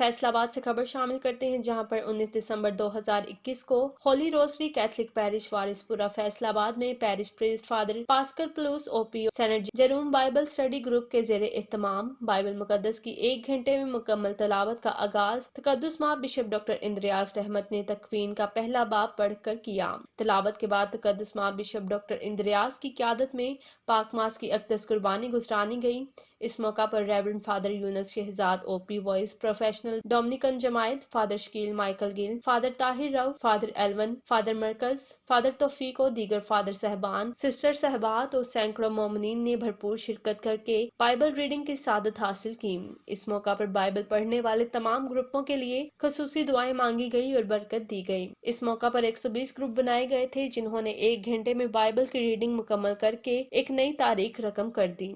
फैसलाबाद से खबर शामिल करते हैं जहां पर 19 दिसंबर 2021 को holy rosary catholic parish Warispura Faisalabad में पैरिश प्रेस्ट फादर पास्कर प्लूस ओपीओ सेनेट जरूम बाइबल स्टडी ग्रुप के जेर एहतमाम बाइबल मुकदस की एक घंटे में मुकम्मल तलावत का आगाज तकदस माह बिशप डॉक्टर इंद्रियाज रहमत ने तकवीन का पहला बाप पढ़कर किया तलावत के बाद तकदस माह बिशप डॉक्टर इंद्रियाज की क्यादत में पाक मास की अकदस कुर्बानी गुजरानी गई इस मौका पर reverend father Younas Shahzad OP vice provincial Dominican जमायत father Shakeel Michael Gill father Tahir Rao father Alwin father Marcus father Taufiq और दीगर फादर साहबान सिस्टर सहबात और सैकड़ों मोमिन ने भरपूर शिरकत करके बाइबल रीडिंग की सादत हासिल की इस मौका पर बाइबल पढ़ने वाले तमाम ग्रुपों के लिए खसूसी दुआएं मांगी गई और बरकत दी गई इस मौका पर 120 ग्रुप बनाए गए थे जिन्होंने एक घंटे में बाइबल की रीडिंग मुकम्मल करके एक नई तारीख रकम कर दी